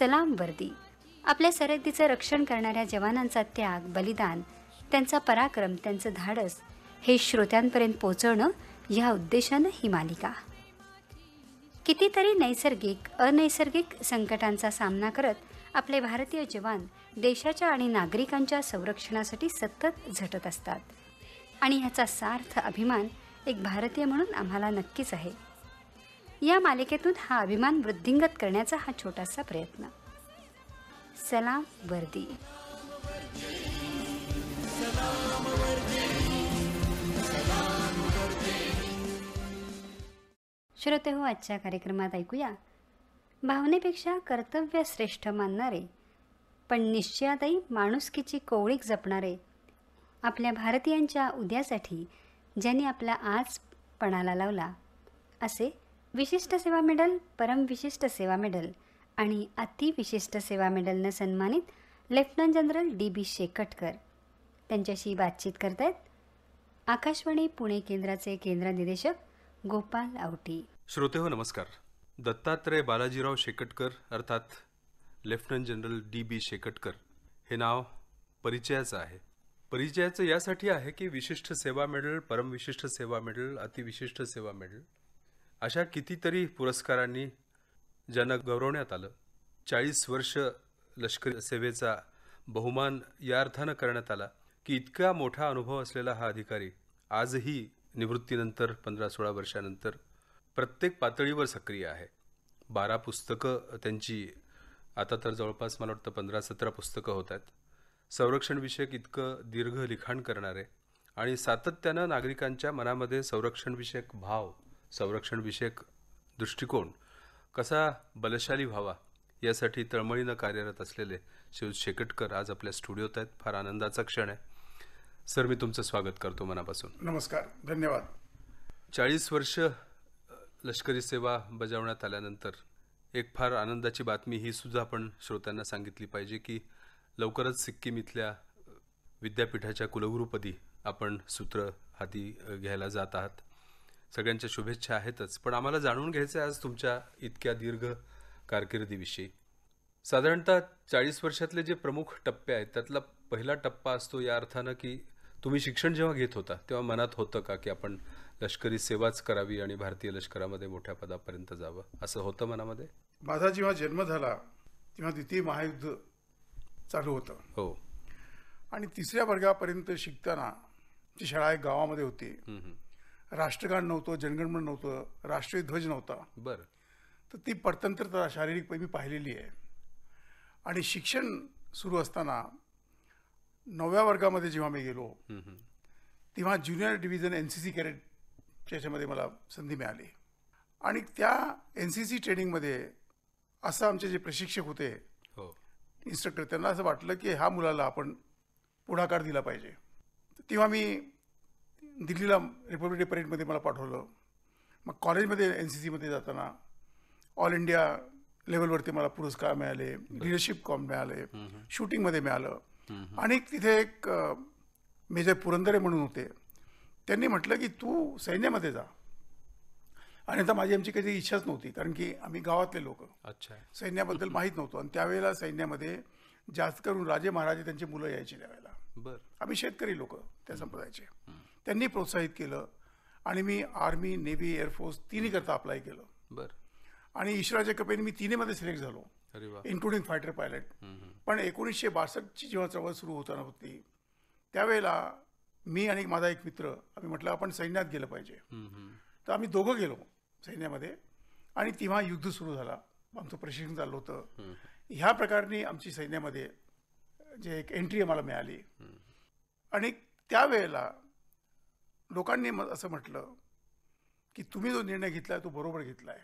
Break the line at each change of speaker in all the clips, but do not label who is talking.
सलाम वर्दी आपल्या सरहद्दीचं रक्षण करणाऱ्या जवानांचा त्याग बलिदान त्यांचा पराक्रम त्यांचं धाडस हे श्रोत्यांपर्यंत पोचवणं या उद्देशानं ही मालिका कितीतरी नैसर्गिक अनैसर्गिक संकटांचा सामना करत आपले भारतीय जवान देशाच्या आणि नागरिकांच्या संरक्षणासाठी सतत झटत असतात आणि ह्याचा सार्थ अभिमान एक भारतीय म्हणून आम्हाला नक्कीच आहे या मालिकेतून हा अभिमान वृद्धिंगत करण्याचा हा छोटासा प्रयत्न सलाम वर्दी श्रोते हो आजच्या कार्यक्रमात ऐकूया भावनेपेक्षा कर्तव्य श्रेष्ठ मानणारे पण निश्चयातही माणुसकीची कोवळीक जपणारे आपल्या भारतीयांच्या उद्यासाठी ज्यांनी आपला आज पणाला लावला असे विशिष्ट सेवा मेडल परम विशिष्ट सेवा मेडल आणि अतिविशिष्ट सेवा मेडलनं सन्मानित lieutenant general D B Shekatkar त्यांच्याशी बातचीत आहेत आकाशवाणी पुणे केंद्राचे केंद्र निदेशक गोपाल आवटी
श्रोतेहो नमस्कार दत्तात्रय बालाजीराव शेकटकर अर्थात lieutenant general D B Shekatkar हे नाव परिचयाचं आहे परिचयाचं यासाठी आहे की विशिष्ट सेवा मेडल परमविशिष्ट सेवा मेडल अतिविशिष्ट सेवा मेडल अशा कितीतरी पुरस्कारांनी ज्यांना गौरवण्यात आलं चाळीस वर्ष लष्करी सेवेचा बहुमान या अर्थानं करण्यात आला की इतका मोठा अनुभव असलेला हा अधिकारी आजही निवृत्तीनंतर पंधरा सोळा वर्षानंतर प्रत्येक पातळीवर सक्रिय आहे बारा पुस्तकं त्यांची आता तर जवळपास मला वाटतं पंधरा सतरा पुस्तकं होत आहेत संरक्षणविषयक इतकं दीर्घ लिखाण करणारे आणि सातत्यानं नागरिकांच्या मनामध्ये संरक्षणविषयक भाव संरक्षणविषयक दृष्टिकोन कसा बलशाली व्हावा यासाठी तळमळीनं कार्यरत असलेले शिव शेकटकर आज आपल्या स्टुडिओत आहेत फार आनंदाचा क्षण आहे सर मी तुमचं स्वागत करतो मनापासून नमस्कार धन्यवाद चाळीस वर्ष लष्करी सेवा बजावण्यात आल्यानंतर एक फार आनंदाची बातमी ही सुद्धा आपण श्रोत्यांना सांगितली पाहिजे की लवकरच सिक्कीम इथल्या विद्यापीठाच्या कुलगुरूपदी आपण सूत्र हाती घ्यायला जात आहात सगळ्यांच्या शुभेच्छा आहेतच पण आम्हाला जाणून घ्यायचं आहे आज तुमच्या इतक्या दीर्घ कारकिर्दीविषयी साधारणतः चाळीस वर्षातले जे प्रमुख टप्पे आहेत त्यातला पहिला टप्पा असतो या अर्थानं की तुम्ही शिक्षण जेव्हा घेत होता तेव्हा मनात होतं का की आपण लष्करी सेवाच करावी आणि भारतीय लष्करामध्ये मोठ्या पदापर्यंत जावं असं होतं मनामध्ये
माझा जेव्हा जन्म झाला तेव्हा द्वितीय महायुद्ध चालू होतं हो आणि तिसऱ्या वर्गापर्यंत शिकताना जी शाळा एक गावामध्ये होती राष्ट्रगान नव्हतं जनगणमन नव्हतं राष्ट्रीय ध्वज नव्हता बरं तर ती परतंत्रता शारीरिक मी पाहिलेली आहे आणि शिक्षण सुरू असताना नवव्या वर्गामध्ये जेव्हा मी गेलो तेव्हा junior division N C C कॅरेटच्या याच्यामध्ये मला संधी मिळाली आणि त्या एन सी सी ट्रेनिंगमध्ये असं आमचे जे प्रशिक्षक होते हो. इन्स्ट्रक्टर त्यांना असं वाटलं की ह्या मुलाला आपण पुढाकार दिला पाहिजे तेव्हा मी दिल्लीला रिपब्लिक डे परेडमध्ये मला पाठवलं मग कॉलेजमध्ये एन सी सीमध्ये जाताना ऑल इंडिया लेवलवरती मला पुरस्कार मिळाले लिडरशिप कॉम मिळाले शूटिंगमध्ये मिळालं आणि तिथे एक मेजर पुरंदरे म्हणून होते त्यांनी म्हटलं की तू सैन्यामध्ये जा आणि आता माझी आमची काही इच्छाच नव्हती कारण की आम्ही गावातले लोक अच्छा सैन्याबद्दल माहीत नव्हतो आणि त्यावेळेला सैन्यामध्ये जास्त करून राजे महाराजे त्यांची मुलं यायची त्यावेळेला बर आम्ही शेतकरी लोक त्या संप्रदायाचे त्यांनी प्रोत्साहित केलं आणि मी आर्मी नेव्ही एअरफोर्स करता अप्लाय केलं बर आणि इशराच्या कपेने मी तिन्हीमध्ये सिलेक्ट झालो इन्क्लुडिंग फायटर पायलट पण एकोणीसशे बासष्टची जेव्हा चळवळ सुरू होताना होती त्यावेळेला मी आणि माझा एक मित्र आम्ही म्हटलं आपण सैन्यात गेलं पाहिजे तर आम्ही दोघं गेलो सैन्यामध्ये आणि तेव्हा युद्ध सुरू झाला आमचं प्रशिक्षण चाललं होतं ह्या प्रकारने आमची सैन्यामध्ये जे एक एंट्री आम्हाला मिळाली आणि त्यावेळेला लोकांनी असं म्हटलं की तुम्ही जो निर्णय घेतला तो बरोबर घेतलाय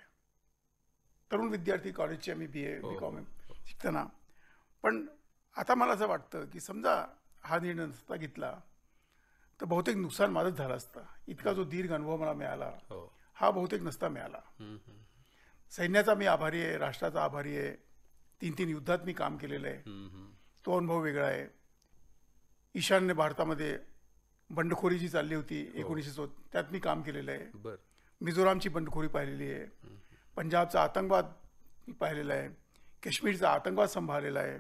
तरुण विद्यार्थी कॉलेजचे आम्ही बी ए बी कॉम शिकताना पण आता मला असं वाटतं की समजा हा निर्णय नसता घेतला तर बहुतेक नुकसान माझंच झालं असतं इतका जो दीर्घ अनुभव मला मिळाला हो. हा बहुतेक नसता मिळाला सैन्याचा मी आभारी आहे राष्ट्राचा आभारी आहे तीन तीन युद्धात मी काम केलेलं आहे तो अनुभव वेगळा आहे ईशान्य भारतामध्ये बंडखोरी जी चालली होती हो. एकोणीसशे सो त्यात मी काम केलेलं आहे मिझोरामची बंडखोरी पाहिलेली आहे पंजाबचा आतंकवाद मी पाहिलेला आहे काश्मीरचा आतंकवाद सांभाळलेला आहे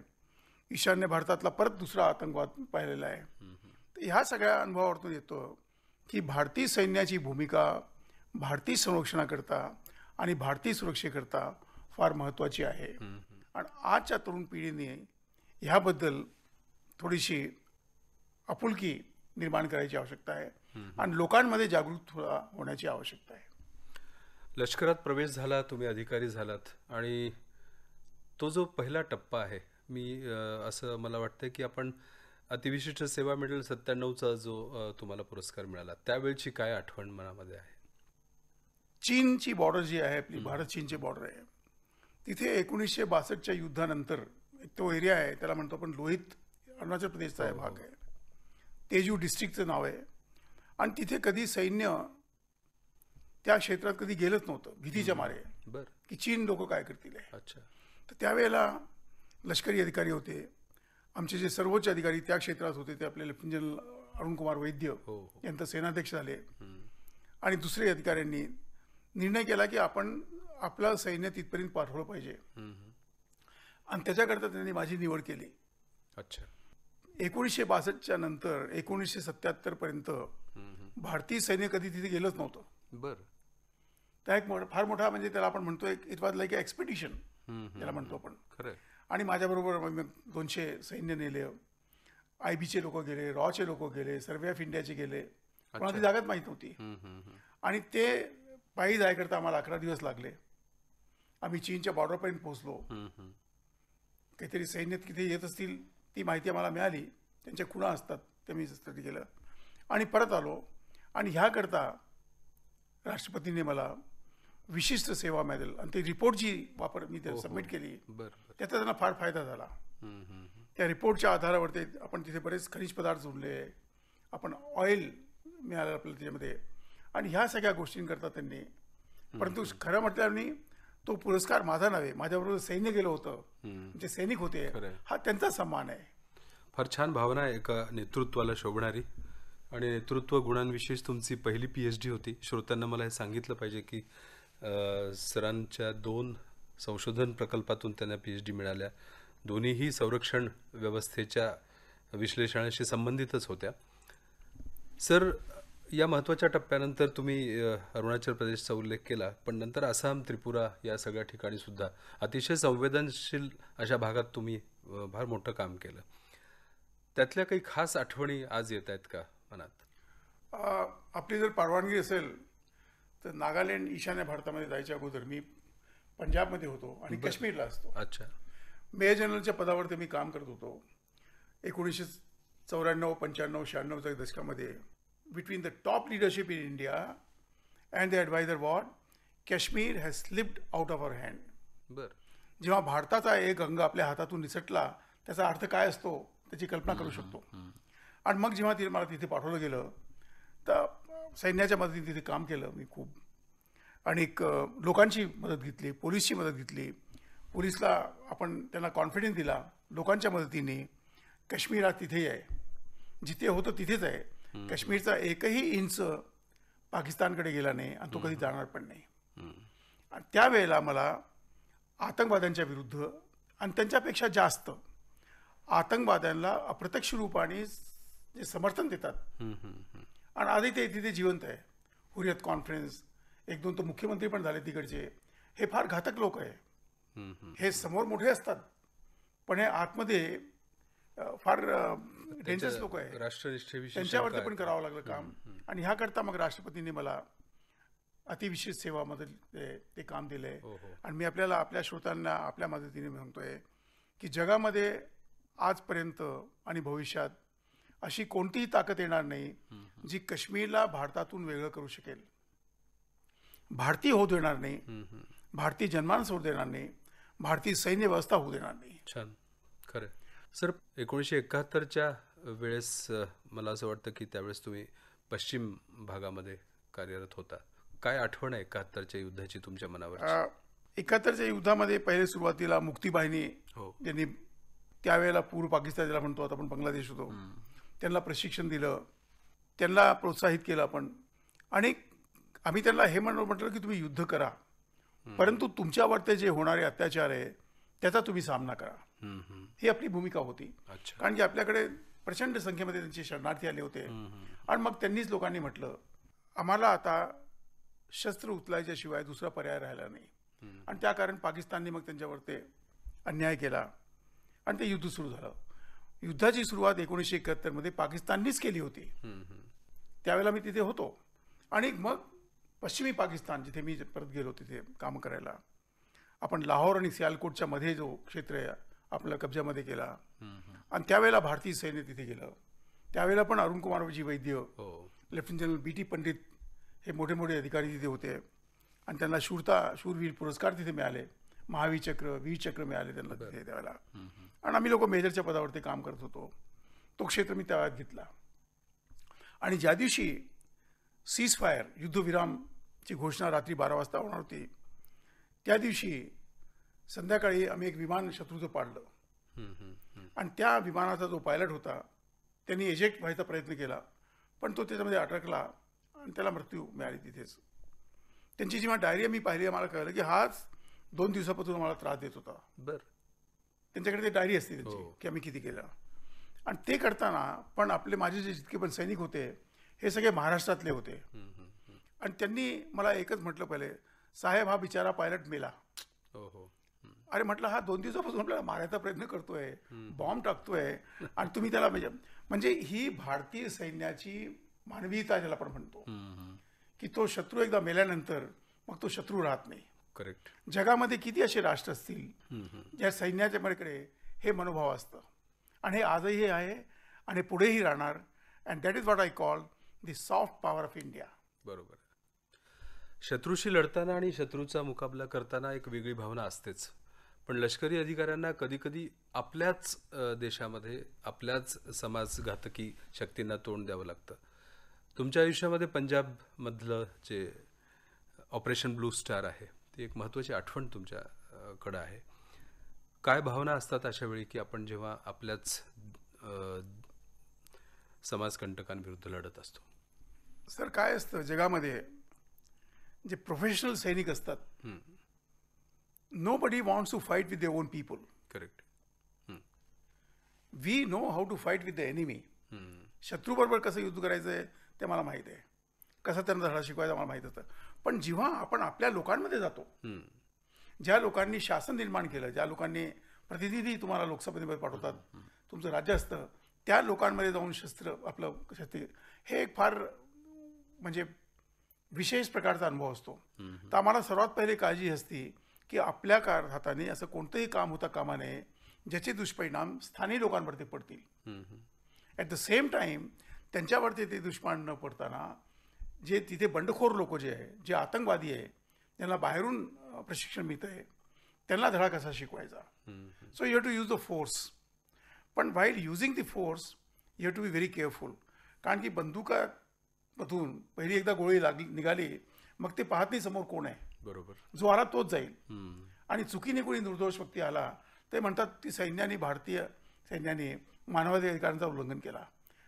ईशान्य भारतातला परत दुसरा आतंकवाद पाहिलेला आहे तर ह्या सगळ्या अनुभवावरतून येतो की भारतीय सैन्याची भूमिका भारतीय संरक्षणाकरता आणि भारतीय सुरक्षेकरता फार महत्त्वाची आहे
आणि
आजच्या तरुण पिढीने ह्याबद्दल थोडीशी आपुलकी निर्माण करायची आवश्यकता आहे आणि लोकांमध्ये जागृत होण्याची आवश्यकता आहे
लष्करात प्रवेश झाला तुम्ही अधिकारी झालात आणि तो जो पहिला टप्पा आहे मी असं मला वाटतं की आपण अतिविशिष्ट सेवा मेडल सत्त्याण्णवचा जो तुम्हाला पुरस्कार मिळाला त्यावेळची काय आठवण मनामध्ये आहे चीनची बॉर्डर
जी आहे आपली भारत चीनची बॉर्डर आहे तिथे एकोणीसशे बासष्टच्या युद्धानंतर तो एरिया आहे त्याला म्हणतो आपण लोहित अरुणाचल प्रदेशचा हो, हो, भाग हो. आहे तेजू डिस्ट्रिक्टचं नाव आहे आणि तिथे कधी सैन्य त्या क्षेत्रात कधी गेलंच नव्हतं भीतीच्या मारे बर की चीन लोक काय करतील अच्छा तर त्यावेळेला लष्करी अधिकारी होते आमचे जे सर्वोच्च अधिकारी त्या क्षेत्रात होते ते आपले लेफ्टनंट जनरल अरुणकुमार वैद्य हो. यांचा सेनाध्यक्ष झाले आणि दुसरे अधिकाऱ्यांनी निर्णय केला की आपण आपलं सैन्य तिथपर्यंत पाठवलं पाहिजे आणि त्याच्याकरता त्यांनी माझी निवड केली अच्छा एकोणीसशे बासष्टच्या नंतर एकोणीसशे सत्याहत्तर पर्यंत भारतीय सैन्य कधी तिथे गेलंच नव्हतं बरं त्या एक फार मोठा म्हणजे त्याला आपण म्हणतो एक इट वॉज लाईक एक्सपिडिशन त्याला म्हणतो आपण आणि माझ्याबरोबर दोनशे सैन्य नेले आय बीचे लोक गेले रॉचे लोक गेले सर्वे ऑफ इंडियाचे गेले पण जागाच माहीत नव्हती आणि ते पायी जायकरता आम्हाला अकरा दिवस लागले आम्ही चीनच्या बॉर्डरपर्यंत पोहोचलो काहीतरी सैन्य तिथे येत असतील ती माहिती आम्हाला मिळाली त्यांच्या खुणा असतात ते मी स्टडी केलं आणि परत आलो आणि ह्याकरता राष्ट्रपतींनी मला विशिष्ट सेवा मॅडल आणि ते जी वापर मी त्या हो, हो. सबमिट केली त्याचा त्यांना फार फायदा झाला त्या रिपोर्टच्या आधारावरती आपण तिथे बरेच खनिज पदार्थ जोडले आपण ऑइल मिळालं आपल्याला त्याच्यामध्ये आणि ह्या सगळ्या गोष्टींकरता त्यांनी परंतु खरं म्हटल्याने तो पुरस्कार माझा नव्हे माझ्याबरोबर सैन्य गेलं होतं जे सैनिक होते हा त्यांचा सन्मान आहे
फार छान भावना आहे एका नेतृत्वाला शोभणारी आणि नेतृत्व गुणांविषयीच तुमची पहिली पी एच डी होती श्रोत्यांना मला हे सांगितलं पाहिजे की सरांच्या दोन संशोधन प्रकल्पातून त्यांना पी एच डी मिळाल्या दोन्हीही संरक्षण व्यवस्थेच्या विश्लेषणाशी संबंधितच होत्या सर या महत्त्वाच्या टप्प्यानंतर तुम्ही अरुणाचल प्रदेशचा उल्लेख केला पण नंतर आसाम त्रिपुरा या सगळ्या ठिकाणी सुद्धा अतिशय संवेदनशील अशा भागात तुम्ही फार मोठं काम केलं त्यातल्या काही खास आठवणी आज येत आहेत का मनात
आपली जर परवानगी असेल तर नागालँड ईशान्य भारतामध्ये जायच्या अगोदर मी पंजाबमध्ये होतो आणि काश्मीरला असतो अच्छा मेजर जनरलच्या पदावरती मी काम करत होतो एकोणीसशे चौऱ्याण्णव पंच्याण्णव शहाण्णवच्या दशकामध्ये between the top leadership in India and the adviser what Kashmir has slipped out of our hand बर जेव्हा भारताचा एक अंग आपल्या हातातून निसटला त्याचा अर्थ काय असतो त्याची कल्पना करू शकतो आणि मग जेव्हा तिथे मला तिथे पाठवलं गेलं तर सैन्याच्या मदतीने तिथे काम केलं मी खूप आणि लोकांची मदत घेतली पोलीसची मदत घेतली पोलीसला आपण त्यांना कॉन्फिडन्स दिला लोकांच्या मदतीने काश्मीर आज तिथेही आहे जिथे होतं तिथेच आहे काश्मीरचा एकही इंच पाकिस्तानकडे गेला नाही आणि तो कधी जाणार पण नाही आणि त्यावेळेला मला आतंकवाद्यांच्या विरुद्ध आणि त्यांच्यापेक्षा जास्त आतंकवाद्यांना अप्रत्यक्ष रूपाने जे समर्थन देतात
आणि
आधी ते तिथे जिवंत आहे हुरियत कॉन्फरन्स एक दोन तो मुख्यमंत्री पण झाले तिकडचे हे फार घातक लोक आहे हे समोर मोठे असतात पण हे आतमध्ये फार डेंजरस लोक आहे
राष्ट्रनिष्ठेविषयी त्यांच्यावरती पण
करावं लागलं काम आणि ह्याकरता मग राष्ट्रपतींनी मला अतिविशेष सेवामध्ये ते, ते काम दिले हो, हो. आणि मी आपल्याला आपल्या श्रोतांना आपल्या मदतीने म्हणतोय की जगामध्ये आजपर्यंत आणि भविष्यात अशी कोणतीही ताकद येणार नाही जी काश्मीरला भारतातून वेगळं करू शकेल भारतीय होऊ देणार नाही भारतीय जन्मानस होऊ देणार नाही भारतीय सैन्य व्यवस्था होऊ देणार नाही
छान खरं सर एकोणीसशे एकाहत्तरच्या वेळेस मला असं वाटतं की त्यावेळेस तुम्ही पश्चिम भागामध्ये कार्यरत होता काय आठवण आहे एकाहत्तरच्या युद्धाची तुमच्या मनावर
एकाहत्तरच्या युद्धामध्ये पहिले सुरुवातीला मुक्तीबाहिनी हो त्यांनी त्यावेळेला पूर्व पाकिस्तान ज्याला म्हणतो आता आपण बांगलादेश होतो त्यांना प्रशिक्षण दिलं त्यांना प्रोत्साहित केलं आपण आणि आम्ही त्यांना हे म्हणून म्हटलं की तुम्ही युद्ध करा परंतु तुमच्यावर जे होणारे अत्याचार आहे त्याचा तुम्ही सामना करा
ही
आपली भूमिका होती कारण की आपल्याकडे प्रचंड संख्येमध्ये त्यांचे शरणार्थी आले होते आणि मग त्यांनीच लोकांनी म्हटलं आम्हाला आता शस्त्र उचलायच्या शिवाय दुसरा पर्याय राहिला नाही आणि त्या कारण पाकिस्तानने मग त्यांच्यावर ते अन्याय केला आणि ते युद्ध सुरू झालं युद्धाची सुरुवात एकोणीसशे मध्ये पाकिस्ताननीच केली होती त्यावेळेला मी तिथे होतो आणि मग पश्चिमी पाकिस्तान जिथे मी परत गेलो तिथे काम करायला आपण लाहोर आणि सियालकोटच्या मध्ये जो क्षेत्र आहे आपल्या कब्जामध्ये केला आणि त्यावेळेला भारतीय सैन्य तिथे गेलं त्यावेळेला पण अरुण जी वैद्य हो. Lieutenant general B T Pandit हे मोठे मोठे अधिकारी तिथे होते आणि त्यांना शूरता शूरवीर पुरस्कार तिथे मिळाले महावीरचक्र वीरचक्र मिळाले त्यांना तिथे त्यावेळेला आणि आम्ही लोक मेजरच्या पदावरती काम करत होतो तो क्षेत्र मी त्या घेतला आणि ज्या दिवशी सीज फायर युद्धविरामची घोषणा रात्री बारा वाजता होणार होती त्या दिवशी संध्याकाळी आम्ही एक विमान शत्रूचं पाडलं आणि त्या विमानाचा जो पायलट होता त्यांनी एजेक्ट व्हायचा प्रयत्न केला पण तो त्याच्यामध्ये अटकला आणि त्याला मृत्यू मिळाली तिथेच त्यांची जेव्हा डायरी आम्ही पाहिली आम्हाला कळलं की हाच दोन दिवसापासून आम्हाला त्रास देत होता बर त्यांच्याकडे ते डायरी असते त्यांची हो. की आम्ही किती केलं आणि ते करताना पण आपले माझे जे जितके पण सैनिक होते हे सगळे महाराष्ट्रातले होते आणि त्यांनी मला एकच म्हटलं पहिले साहेब हा बिचारा पायलट मेला हो, हो. अरे म्हटलं हा दोन दिवसापासून आपल्याला मारायचा प्रयत्न करतोय बॉम्ब टाकतोय आणि तुम्ही त्याला म्हणजे म्हणजे ही भारतीय सैन्याची मानवीयता ज्याला आपण म्हणतो की तो शत्रू एकदा मेल्यानंतर मग तो शत्रू राहत नाही करेक्ट जगामध्ये किती असे राष्ट्र असतील ज्या सैन्याच्या मडकडे हे मनोभाव असतं आणि हे आजही आहे आणि पुढेही राहणार and that is what I call the soft power of India
बरोबर शत्रूशी लढताना आणि शत्रूचा मुकाबला करताना एक वेगळी भावना असतेच पण लष्करी अधिकाऱ्यांना कधीकधी आपल्याच देशामध्ये आपल्याच समाजघातकी शक्तींना तोंड द्यावं लागतं तुमच्या आयुष्यामध्ये पंजाबमधलं जे ऑपरेशन ब्लू स्टार आहे ती एक महत्त्वाची आठवण तुमच्याकडं आहे काय भावना असतात अशा वेळी की आपण जेव्हा आपल्याच समाजकंटकांविरुद्ध लढत असतो
सर काय असतं जगामध्ये जे प्रोफेशनल सैनिक असतात nobody wants to fight with their own people.
Correct. Hmm.
We know how to fight with the enemy Hmm. शत्रूबरोबर कसं युद्ध करायचं आहे ते मला माहीत आहे कसं त्यांना धडा शिकवायचा मला माहित होतं पण जेव्हा आपण आपल्या लोकांमध्ये जातो hmm. ज्या लोकांनी शासन निर्माण केलं ज्या लोकांनी प्रतिनिधी तुम्हाला लोकसभेमध्ये पाठवतात तुमचं राज्य असतं त्या लोकांमध्ये जाऊन शस्त्र आपलं शस्त्र हे एक फार म्हणजे विशेष प्रकारचा अनुभव असतो तर आम्हाला सर्वात पहिली काळजी असती की आपल्या कार हाताने असं कोणतंही काम होता कामा नये ज्याचे दुष्परिणाम स्थानिक लोकांवरती पडतील ॲट द सेम टाईम त्यांच्यावरती ते दुष्पाण न पडताना जे तिथे बंडखोर लोक जे आहे जे आतंकवादी आहे त्यांना बाहेरून प्रशिक्षण मिळतं आहे त्यांना धडा कसा शिकवायचा so you have to use the force पण while using the force you have to be very careful कारण की बंदुकामधून पहिली एकदा गोळी लागली निघाली मग ते पाहत नाही समोर कोण आहे बरोबर जो आला तोच जाईल आणि चुकीने कोणी निर्दोष व्यक्ती आला ते म्हणतात ती सैन्याने भारतीय सैन्याने मानवाधिकारांचा उल्लंघन केला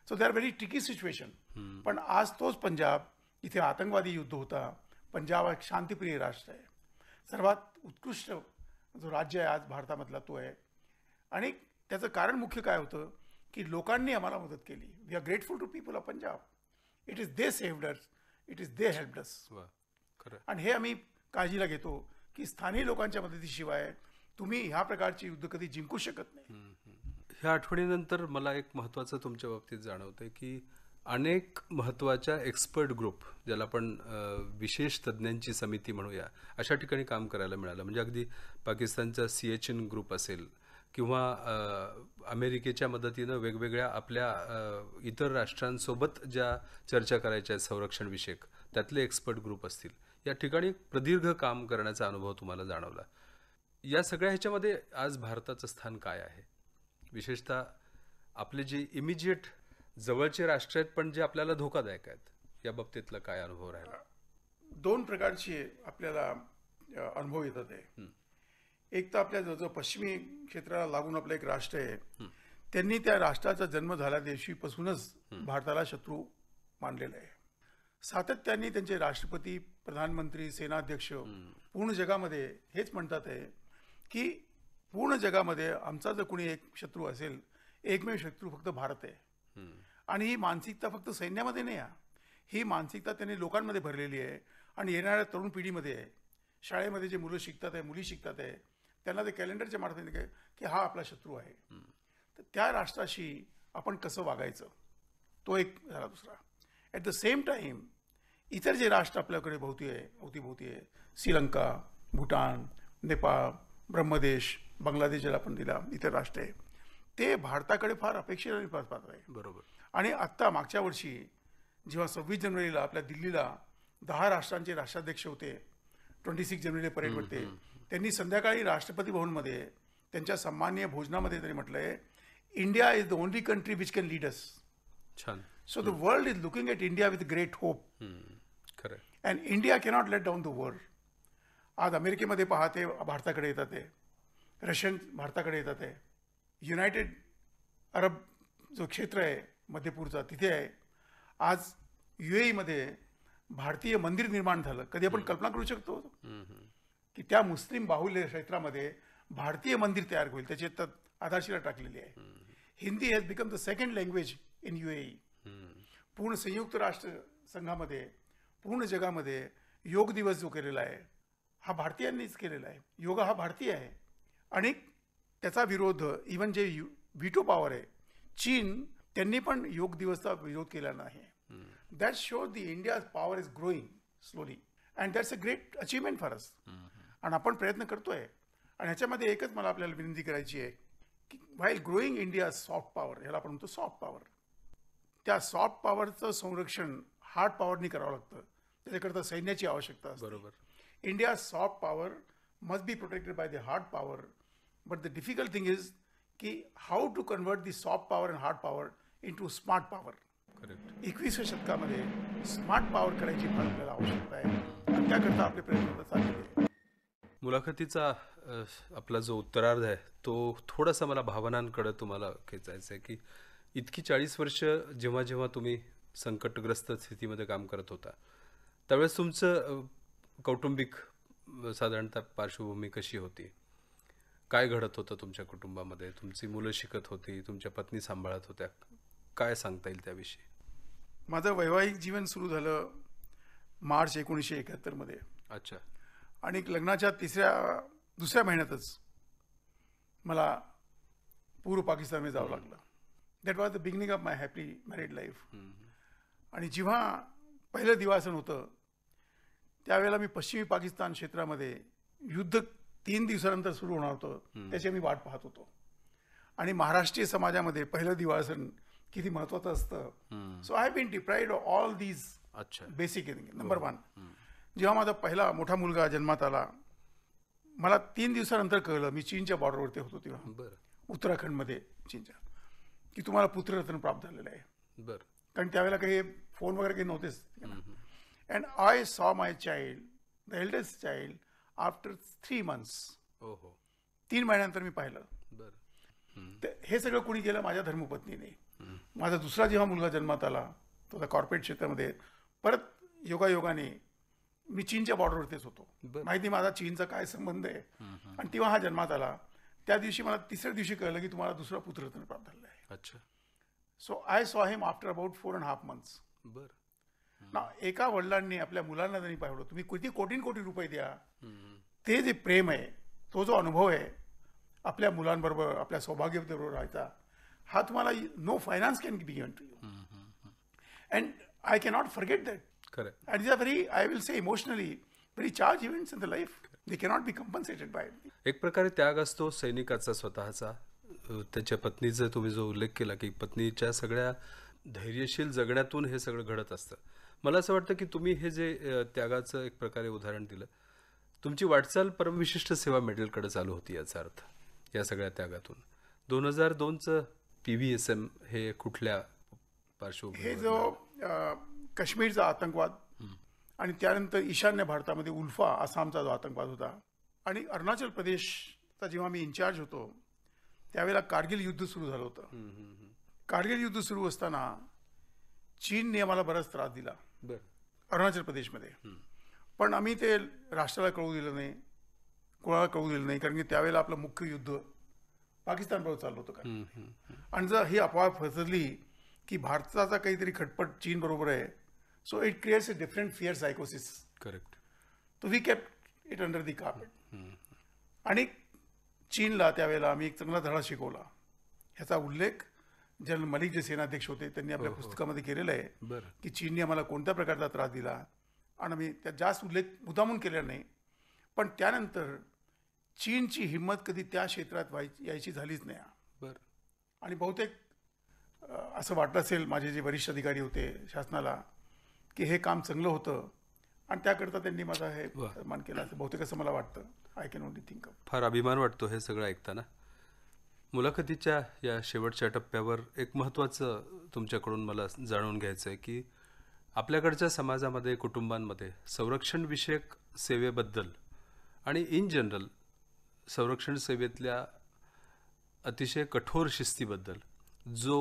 so they are very tricky situation पण आज तोच पंजाब इथे आतंकवादी युद्ध होता पंजाब एक शांतिप्रिय राष्ट्र आहे सर्वात उत्कृष्ट जो राज्य आहे आज भारतामधला तो आहे आणि त्याचं कारण मुख्य काय होतं की लोकांनी आम्हाला मदत केली we are grateful to people of Punjab it is they saviours it is they helpers आणि हे आम्ही काळजीला घेतो की स्थानिक लोकांच्या मदतीशिवाय तुम्ही ह्या प्रकारची युद्ध कधी जिंकू शकत नाही
ह्या आठवणीनंतर मला एक महत्त्वाचं तुमच्या बाबतीत जाणवतंय की अनेक महत्त्वाच्या एक्सपर्ट ग्रुप ज्याला आपण विशेष तज्ज्ञांची समिती म्हणूया अशा ठिकाणी काम करायला मिळालं म्हणजे अगदी पाकिस्तानचा सी एच एन ग्रुप असेल किंवा अमेरिकेच्या मदतीनं वेगवेगळ्या आपल्या इतर राष्ट्रांसोबत ज्या चर्चा करायच्या आहेत संरक्षणविषयक त्यातले एक्सपर्ट ग्रुप असतील या ठिकाणी प्रदीर्घ काम करण्याचा अनुभव तुम्हाला जाणवला या सगळ्या ह्याच्यामध्ये आज भारताचं स्थान काय आहे विशेषतः आपले जे इमिजिएट जवळचे राष्ट्र आहेत पण जे आपल्याला धोकादायक आहेत या बाबतीतला काय अनुभव राहिला दोन प्रकारचे आपल्याला
अनुभव येतात आहे एक तर आपल्या जो पश्चिमी क्षेत्राला लागून आपलं एक राष्ट्र आहे त्यांनी त्या राष्ट्राचा जन्म झाल्या दिवशीपासूनच भारताला शत्रू मानलेला आहे सातत्याने त्यांचे राष्ट्रपती प्रधानमंत्री सेनाध्यक्ष पूर्ण जगामध्ये हेच म्हणतात आहे की पूर्ण जगामध्ये आमचा जर कोणी एक शत्रू असेल एकमेव शत्रू फक्त भारत आहे आणि ही मानसिकता फक्त सैन्यामध्ये नाही आहे ही मानसिकता त्यांनी लोकांमध्ये भरलेली आहे आणि येणाऱ्या तरुण पिढीमध्ये आहे शाळेमध्ये जे मुलं शिकतात आहे मुली शिकतात आहे त्यांना ते कॅलेंडरच्या मार्फत की हा आपला शत्रू आहे तर त्या राष्ट्राशी आपण कसं वागायचं तो एक झाला दुसरा ॲट द सेम टाईम इतर जे राष्ट्र आपल्याकडे भोवती आहे अवतीभोवती आहे श्रीलंका भूटान नेपाळ ब्रह्मदेश बांगलादेश ज्याला आपण दिला इतर राष्ट्र आहे ते भारताकडे फार अपेक्षित आणि पात्र आहे बरोबर आणि आत्ता मागच्या वर्षी जेव्हा सव्वीस जानेवारीला आपल्या दिल्लीला दहा राष्ट्रांचे राष्ट्राध्यक्ष होते ट्वेंटी सिक्स जानेवारी परेड होते त्यांनी संध्याकाळी राष्ट्रपती भवनमध्ये त्यांच्या सन्मान्य भोजनामध्ये त्यांनी म्हटलंय India is the only country which can lead us छान so the world is looking at India with great hope and India cannot let down the world आज अमेरिकेमध्ये पाहते भारताकडे येतात ते रशियन भारताकडे येतात आहे युनायटेड अरब जो क्षेत्र आहे मध्यपूरचा तिथे आहे आज यू e मध्ये भारतीय मंदिर निर्माण झालं कधी आपण कल्पना करू शकतो की त्या मुस्लिम बाहुल्य क्षेत्रामध्ये भारतीय मंदिर तयार होईल त्याची तर आधारशिला टाकलेली आहे Hindi has become the second language in U पूर्ण संयुक्त राष्ट्र संघामध्ये पूर्ण जगामध्ये योग दिवस जो केलेला आहे हा भारतीयांनीच केलेला आहे योगा हा भारतीय आहे आणि त्याचा विरोध इवन जे यु पॉवर आहे चीन त्यांनी पण योग दिवसचा विरोध केला नाही that show the India power is growing slowly and that's a great achievement for us
आणि
आपण प्रयत्न करतोय आणि ह्याच्यामध्ये एकच मला आपल्याला विनंती करायची आहे की while growing India soft power ह्याला आपण म्हणतो सॉफ्ट पॉवर त्या सॉफ्ट पॉवरचं संरक्षण हार्ड पॉवरनी करावं लागतं त्याच्याकरता सैन्याची आवश्यकता बरोबर India soft power must be protected by the hard power but the difficult thing is की how to convert the soft power and hard power into smart power correct एकवीसव्या शतकामध्ये स्मार्ट पॉवर करायची पण आपल्याला आवश्यकता आहे त्याकरता आपले प्रयत्न चाललेले
मुलाखतीचा आपला जो उत्तरार्ध आहे तो थोडासा मला भावनांकडे तुम्हाला खेचायचा आहे की इतकी चाळीस वर्ष जेव्हा जेव्हा तुम्ही संकटग्रस्त स्थितीमध्ये काम करत होता त्यावेळेस तुमचं कौटुंबिक साधारणतः पार्श्वभूमी कशी होती काय घडत होतं तुमच्या कुटुंबामध्ये तुमची मुलं शिकत होती तुमच्या पत्नी सांभाळत होत्या काय सांगता येईल त्याविषयी
माझं वैवाहिक जीवन सुरू झालं
मार्च एकोणीसशे एकाहत्तरमध्ये अच्छा आणि लग्नाच्या
तिसऱ्या दुसऱ्या महिन्यातच मला पूर्व पाकिस्तानमध्ये जावं लागलं that was the beginning of my happy married life आणि जेव्हा पहिलं दिवासन होतं त्यावेळेला मी पश्चिमी पाकिस्तान क्षेत्रामध्ये युद्ध तीन दिवसानंतर सुरू होणार होतं त्याची मी वाट पाहत होतो आणि महाराष्ट्रीय समाजामध्ये पहिलं दिवाळ किती महत्वाचं असतं so I been deprived all these अच्छा बेसिक नंबर वन जेव्हा माझा पहिला मोठा मुलगा जन्मात आला मला तीन दिवसानंतर कळलं मी चीनच्या बॉर्डरवरती होतो तेव्हा उत्तराखंड उत्तराखंडमध्ये चीनच्या की तुम्हाला पुत्ररत्न प्राप्त झालेलं आहे बरं कारण त्यावेळेला काही फोन वगैरे काही नव्हतेच And I saw my child, the eldest child, after three months तीन महिन्यानंतर मी
पाहिलं
हे सगळं कुणी केलं माझ्या धर्मपत्नीने माझा दुसरा जेव्हा मुलगा जन्मात आला तो त्या कॉर्पोरेट क्षेत्रामध्ये परत योगायोगाने मी चीनच्या बॉर्डरवरतीच होतो माहिती माझा चीनचा काय संबंध आहे आणि तेव्हा हा जन्मात आला त्या दिवशी मला तिसऱ्या दिवशी कळलं की तुम्हाला दुसरा पुत्र प्राप्त झाला आहे अच्छा so I saw him after about four and half months बर ना एका वडिलांनी आपल्या मुलांना त्यांनी पाहिलं तुम्ही किती कोटीन कोटी रुपये द्या ते जे प्रेम आहे तो जो अनुभव आहे आपल्या मुलांबरोबर आपल्या सौभाग्यबरोबर राहायचा हा तुम्हाला no finance can be given to you and I cannot forget that correct and is a very I will say emotionally very charge events in the life they cannot be compensated by
एक प्रकारे त्याग असतो सैनिकाचा स्वतःचा त्याच्या पत्नीचा तुम्ही जो उल्लेख केला की पत्नीच्या सगळ्या धैर्यशील जगण्यातून हे सगळं घडत असतं मला असं वाटतं की तुम्ही हे जे त्यागाचं एक प्रकारे उदाहरण दिलं तुमची वाटचाल परमविशिष्ट सेवा मेडलकडे चालू होती याचा अर्थ या सगळ्या त्यागातून दोन हजार दोनचं पी व्ही एस एम हे कुठल्या पार्श्वभूमी हे जो
काश्मीरचा आतंकवाद आणि त्यानंतर ईशान्य भारतामध्ये उल्फा आसामचा जो आतंकवाद होता आणि अरुणाचल प्रदेशचा जेव्हा मी इन्चार्ज होतो त्यावेळेला कारगिल युद्ध सुरू झालं होतं कारगिल युद्ध सुरू असताना चीनने आम्हाला बराच त्रास दिला अरुणाचल प्रदेशमध्ये पण आम्ही ते राष्ट्राला कळू दिलं नाही कुळाला कळू दिलं नाही कारण की त्यावेळेला आपलं मुख्य युद्ध बरोबर चाललं होतं आणि जर ही अफवा फसली की भारताचा काहीतरी खटपट चीन बरोबर आहे so it creates a different fear सायकोसिस करेक्ट तो we kept it under the carpet आणि चीनला त्यावेळेला आम्ही एक चांगला धडा शिकवला ह्याचा उल्लेख जनरल मलिक जे सेनाध्यक्ष होते त्यांनी आपल्या हो, हो. पुस्तकामध्ये केलेलं आहे की चीनने आम्हाला कोणत्या प्रकारचा त्रास दिला आणि मी त्या जास्त उल्लेख मुद्दामून केला नाही पण त्यानंतर चीनची हिंमत कधी त्या क्षेत्रात व्हायची यायची झालीच नाही बर आणि बहुतेक असं वाटलं असेल माझे जे वरिष्ठ अधिकारी होते शासनाला की हे काम चांगलं होतं आणि त्याकरता त्यांनी माझा हे मान केला बहुतेक असं मला
वाटतं
आय कॅन ओनली थिंक
फार अभिमान वाटतो हे सगळं ऐकताना मुलाखतीच्या या शेवटच्या टप्प्यावर एक महत्त्वाचं तुमच्याकडून मला जाणून घ्यायचं आहे की आपल्याकडच्या समाजामध्ये कुटुंबांमध्ये संरक्षणविषयक सेवेबद्दल आणि इन जनरल संरक्षण सेवेतल्या अतिशय कठोर शिस्तीबद्दल जो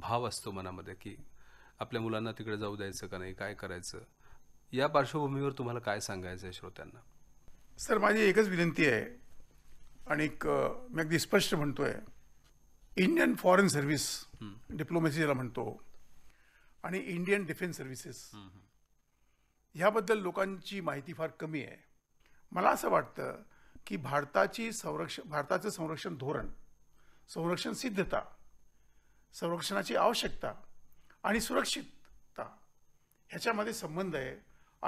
भाव असतो मनामध्ये की आपल्या मुलांना तिकडे जाऊ द्यायचं का नाही काय करायचं या पार्श्वभूमीवर तुम्हाला काय सांगायचं आहे श्रोत्यांना
सर माझी एकच विनंती आहे आणि मी अगदी स्पष्ट म्हणतोय इंडियन फॉरेन सर्व्हिस डिप्लोमेसी ज्याला म्हणतो आणि इंडियन डिफेन्स सर्व्हिसेस ह्याबद्दल लोकांची माहिती फार कमी आहे मला असं वाटतं की भारताची संरक्षण भारताचं संरक्षण धोरण संरक्षण सिद्धता संरक्षणाची आवश्यकता आणि सुरक्षितता ह्याच्यामध्ये संबंध आहे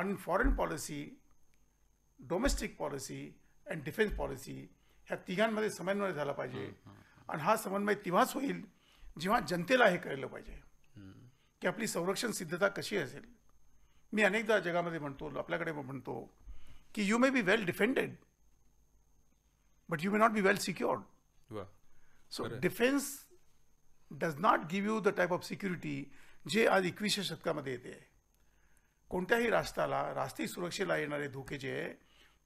आणि foreign policy domestic policy and defence policy ह्या तिघांमध्ये समन्वय झाला पाहिजे आणि हा समन्वय तेव्हाच होईल जेव्हा जनतेला हे कळलं पाहिजे की आपली संरक्षण सिद्धता कशी असेल मी अनेकदा जगामध्ये म्हणतो आपल्याकडे म्हणतो की you may be well defended but you may not be well secured so defence does not give you the type of security जे आज एकवीसशे शतकामध्ये येते कोणत्याही राष्ट्राला राष्ट्रीय सुरक्षेला येणारे धोके जे आहे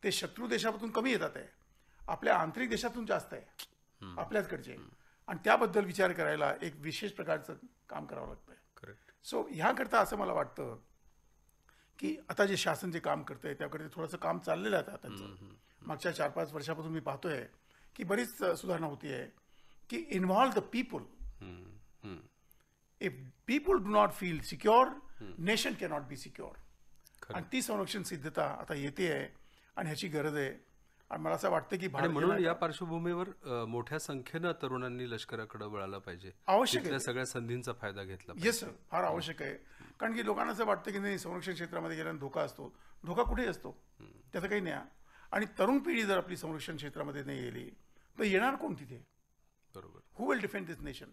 ते शत्रू देशापासून कमी येतात आहे आपल्या आंतरिक देशातून जास्त आहे आपल्याचकडचे आणि त्याबद्दल विचार करायला एक विशेष प्रकारचं काम करावं लागतंय सो ह्याकरता असं मला वाटतं की आता जे शासन जे काम करत आहे त्याकडे थोडंसं काम चाललेलं आहे आता मागच्या चार पाच वर्षापासून मी पाहतोय की बरीच सुधारणा होती आहे की involve the people if people do not feel secure nation cannot be secure आणि ती संरक्षण सिद्धता आता येते आहे आणि ह्याची गरज आहे आणि मला असं वाटतं की म्हणून
या पार्श्वभूमीवर मोठ्या संख्येनं तरुणांनी लष्कराकडे वळायला पाहिजे आवश्यक आहे सगळ्या संधींचा फायदा घेतला येस
फार आवश्यक आहे कारण की लोकांना असं वाटतं की नाही संरक्षण क्षेत्रामध्ये गेल्यानंतर धोका असतो धोका कुठे असतो त्याचं काही नाही आणि तरुण पिढी जर आपली संरक्षण क्षेत्रामध्ये नाही गेली तर येणार कोण तिथे बरोबर who will defend this nation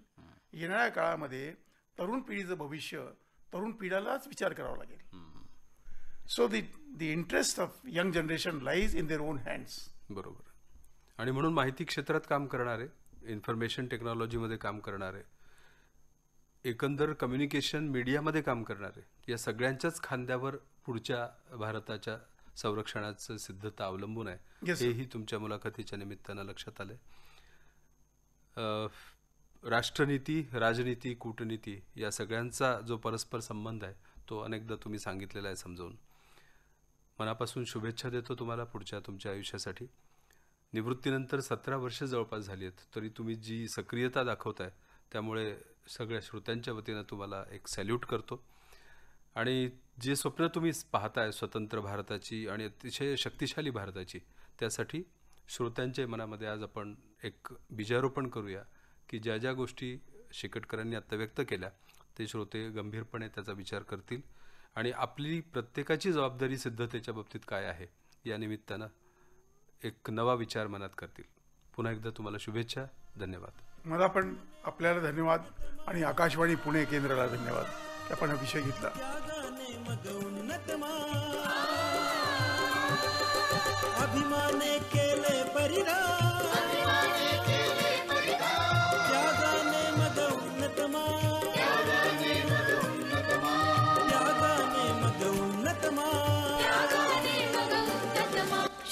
येणाऱ्या काळामध्ये तरुण पिढीचं भविष्य तरुण पिढ्यालाच विचार करावा लागेल so the the interest of young generation lies in their own hands
बरोबर आणि म्हणून माहिती क्षेत्रात काम करणारे इन्फॉर्मेशन टेक्नॉलॉजीमध्ये काम करणारे एकंदर कम्युनिकेशन मीडियामध्ये काम करणारे या सगळ्यांच्याच खांद्यावर पुढच्या भारताच्या संरक्षणाचं सिद्धता अवलंबून आहे हेही तुमच्या मुलाखतीच्या निमित्तानं लक्षात आलंय राष्ट्रनीती राजनीती कूटनीती या सगळ्यांचा जो परस्पर संबंध आहे तो अनेकदा तुम्ही सांगितलेला आहे समजावून मनापासून शुभेच्छा देतो तुम्हाला पुढच्या तुमच्या आयुष्यासाठी निवृत्तीनंतर सतरा वर्ष जवळपास झाली आहेत तरी तुम्ही जी सक्रियता दाखवताय त्यामुळे सगळ्या श्रोत्यांच्या वतीनं तुम्हाला एक सॅल्यूट करतो आणि जे स्वप्न तुम्ही पाहताय स्वतंत्र भारताची आणि अतिशय शक्तिशाली भारताची त्यासाठी श्रोत्यांच्या मनामध्ये आज आपण एक बीजारोपण करूया की ज्या ज्या गोष्टी शेकटकरांनी आत्ता व्यक्त केल्या ते श्रोते गंभीरपणे त्याचा विचार करतील आणि आपली प्रत्येकाची जबाबदारी सिद्धतेच्या बाबतीत काय आहे या निमित्तानं एक नवा विचार मनात करतील पुन्हा एकदा तुम्हाला शुभेच्छा धन्यवाद
मला पण आपल्याला धन्यवाद आणि आकाशवाणी पुणे केंद्राला धन्यवाद आपण हा विषय घेतला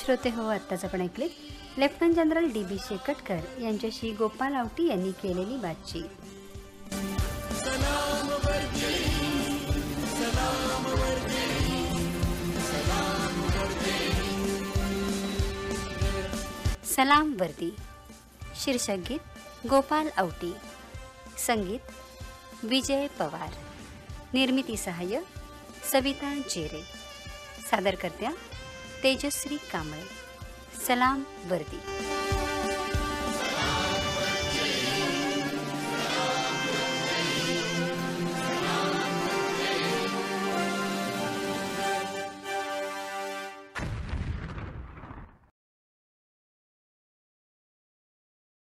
श्रोते हो आत्ताच आपण ऐकले lieutenant general D B Shekatkar यांच्याशी गोपाल आवटी यांनी केलेली बातचीत सलाम वर्दी शीर्षक गीत गोपाल आवटी संगीत विजय पवार निर्मिती सहाय्य सविता चेरे सादरकर्त्या तेजश्री कांबळे सलाम वर्दी